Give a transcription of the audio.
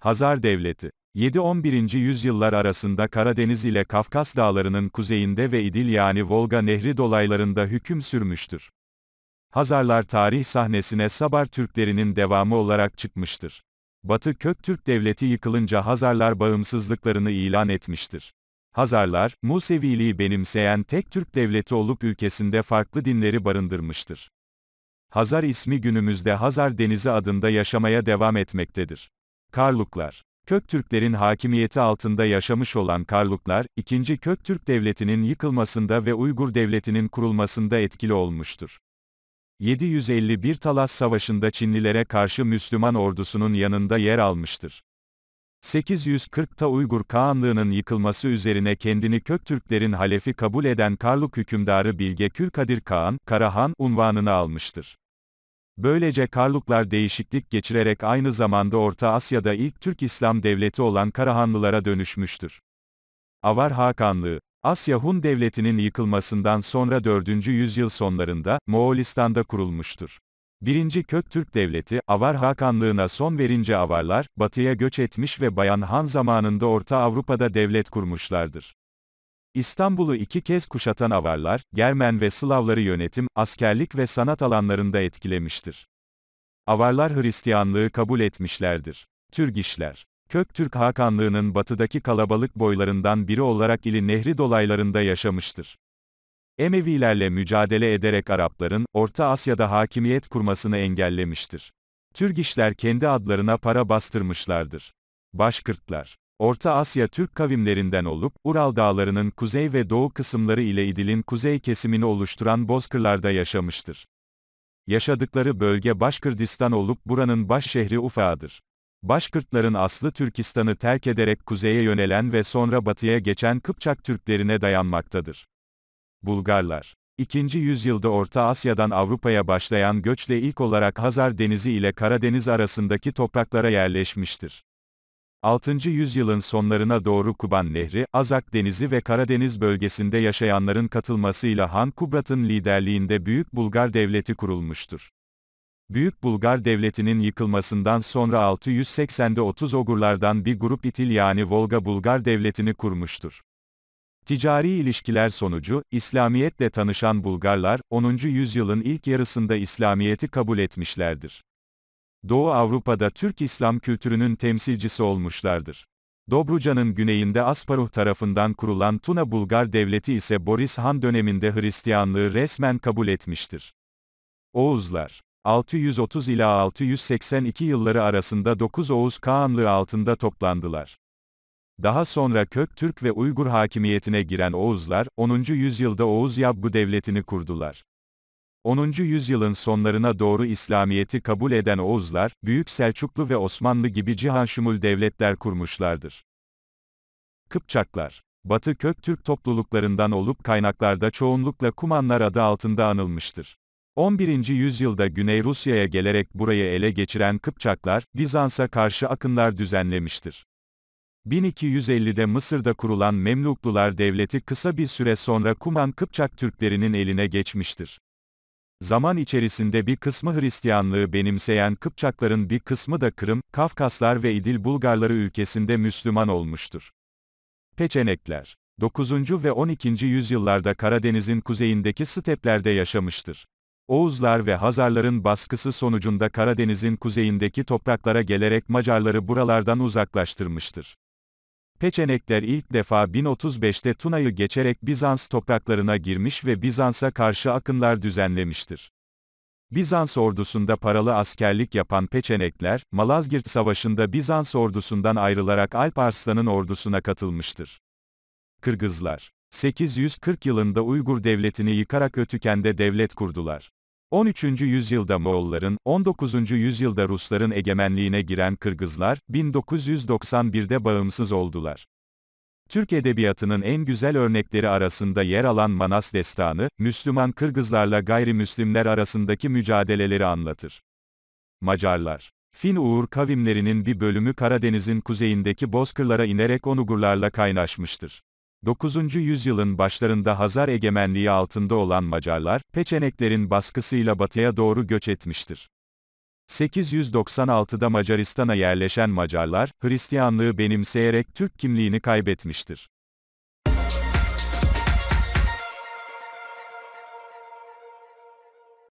Hazar Devleti 7-11. yüzyıllar arasında Karadeniz ile Kafkas dağlarının kuzeyinde ve İdil yani Volga Nehri dolaylarında hüküm sürmüştür. Hazarlar tarih sahnesine Sabar Türklerinin devamı olarak çıkmıştır. Batı Köktürk Devleti yıkılınca Hazarlar bağımsızlıklarını ilan etmiştir. Hazarlar, Museviliği benimseyen tek Türk devleti olup ülkesinde farklı dinleri barındırmıştır. Hazar ismi günümüzde Hazar Denizi adında yaşamaya devam etmektedir. Karluklar Köktürklerin hakimiyeti altında yaşamış olan Karluklar, 2. Köktürk Devleti'nin yıkılmasında ve Uygur Devleti'nin kurulmasında etkili olmuştur. 751 Talas Savaşı'nda Çinlilere karşı Müslüman ordusunun yanında yer almıştır. 840'ta Uygur Kağanlığı'nın yıkılması üzerine kendini Köktürklerin halefi kabul eden Karluk hükümdarı Bilge Külkadir Kağan, Karahan unvanını almıştır. Böylece Karluklar değişiklik geçirerek aynı zamanda Orta Asya'da ilk Türk İslam devleti olan Karahanlılara dönüşmüştür. Avar Hakanlığı Asya Hun Devleti'nin yıkılmasından sonra 4. yüzyıl sonlarında, Moğolistan'da kurulmuştur. 1. Türk Devleti, Avar Hakanlığına son verince Avarlar, batıya göç etmiş ve Bayan Han zamanında Orta Avrupa'da devlet kurmuşlardır. İstanbul'u iki kez kuşatan Avarlar, Germen ve Slavları yönetim, askerlik ve sanat alanlarında etkilemiştir. Avarlar Hristiyanlığı kabul etmişlerdir. Türgişler, Türk Hakanlığı'nın batıdaki kalabalık boylarından biri olarak ili nehri dolaylarında yaşamıştır. Emevilerle mücadele ederek Arapların, Orta Asya'da hakimiyet kurmasını engellemiştir. Türgişler kendi adlarına para bastırmışlardır. Başkırtlar Orta Asya Türk kavimlerinden olup, Ural dağlarının kuzey ve doğu kısımları ile İdil'in kuzey kesimini oluşturan Bozkırlar'da yaşamıştır. Yaşadıkları bölge Başkırdistan olup buranın baş şehri Ufa'dır. Başkırtların aslı Türkistan'ı terk ederek kuzeye yönelen ve sonra batıya geçen Kıpçak Türklerine dayanmaktadır. Bulgarlar 2. yüzyılda Orta Asya'dan Avrupa'ya başlayan göçle ilk olarak Hazar Denizi ile Karadeniz arasındaki topraklara yerleşmiştir. 6. yüzyılın sonlarına doğru Kuban Nehri, Azak Denizi ve Karadeniz bölgesinde yaşayanların katılmasıyla Han Kubrat'ın liderliğinde Büyük Bulgar Devleti kurulmuştur. Büyük Bulgar Devleti'nin yıkılmasından sonra 680'de 30 Ogurlardan bir grup itil yani Volga Bulgar Devleti'ni kurmuştur. Ticari ilişkiler sonucu, İslamiyetle tanışan Bulgarlar, 10. yüzyılın ilk yarısında İslamiyet'i kabul etmişlerdir. Doğu Avrupa'da Türk İslam kültürünün temsilcisi olmuşlardır. Dobruca'nın güneyinde Asparuh tarafından kurulan Tuna Bulgar Devleti ise Boris Han döneminde Hristiyanlığı resmen kabul etmiştir. Oğuzlar 630 ila 682 yılları arasında 9 Oğuz Kağanlığı altında toplandılar. Daha sonra kök Türk ve Uygur hakimiyetine giren Oğuzlar, 10. yüzyılda Oğuz Yabgu Devleti'ni kurdular. 10. yüzyılın sonlarına doğru İslamiyet'i kabul eden Oğuzlar, Büyük Selçuklu ve Osmanlı gibi cihanşumul devletler kurmuşlardır. Kıpçaklar, Batı kök Türk topluluklarından olup kaynaklarda çoğunlukla Kumanlar adı altında anılmıştır. 11. yüzyılda Güney Rusya'ya gelerek burayı ele geçiren Kıpçaklar, Bizans'a karşı akınlar düzenlemiştir. 1250'de Mısır'da kurulan Memluklular Devleti kısa bir süre sonra Kuman Kıpçak Türklerinin eline geçmiştir. Zaman içerisinde bir kısmı Hristiyanlığı benimseyen Kıpçakların bir kısmı da Kırım, Kafkaslar ve İdil Bulgarları ülkesinde Müslüman olmuştur. Peçenekler 9. ve 12. yüzyıllarda Karadeniz'in kuzeyindeki steplerde yaşamıştır. Oğuzlar ve Hazarların baskısı sonucunda Karadeniz'in kuzeyindeki topraklara gelerek Macarları buralardan uzaklaştırmıştır. Peçenekler ilk defa 1035'te Tuna'yı geçerek Bizans topraklarına girmiş ve Bizans'a karşı akınlar düzenlemiştir. Bizans ordusunda paralı askerlik yapan Peçenekler, Malazgirt Savaşı'nda Bizans ordusundan ayrılarak Alp Arslan'ın ordusuna katılmıştır. Kırgızlar 840 yılında Uygur devletini yıkarak Ötüken'de devlet kurdular. 13. yüzyılda Moğolların, 19. yüzyılda Rusların egemenliğine giren Kırgızlar, 1991'de bağımsız oldular. Türk edebiyatının en güzel örnekleri arasında yer alan Manas Destanı, Müslüman Kırgızlarla gayrimüslimler arasındaki mücadeleleri anlatır. Macarlar Fin-Uğur kavimlerinin bir bölümü Karadeniz'in kuzeyindeki bozkırlara inerek Onugurlarla kaynaşmıştır. 9. yüzyılın başlarında Hazar egemenliği altında olan Macarlar, Peçeneklerin baskısıyla batıya doğru göç etmiştir. 896'da Macaristan'a yerleşen Macarlar, Hristiyanlığı benimseyerek Türk kimliğini kaybetmiştir.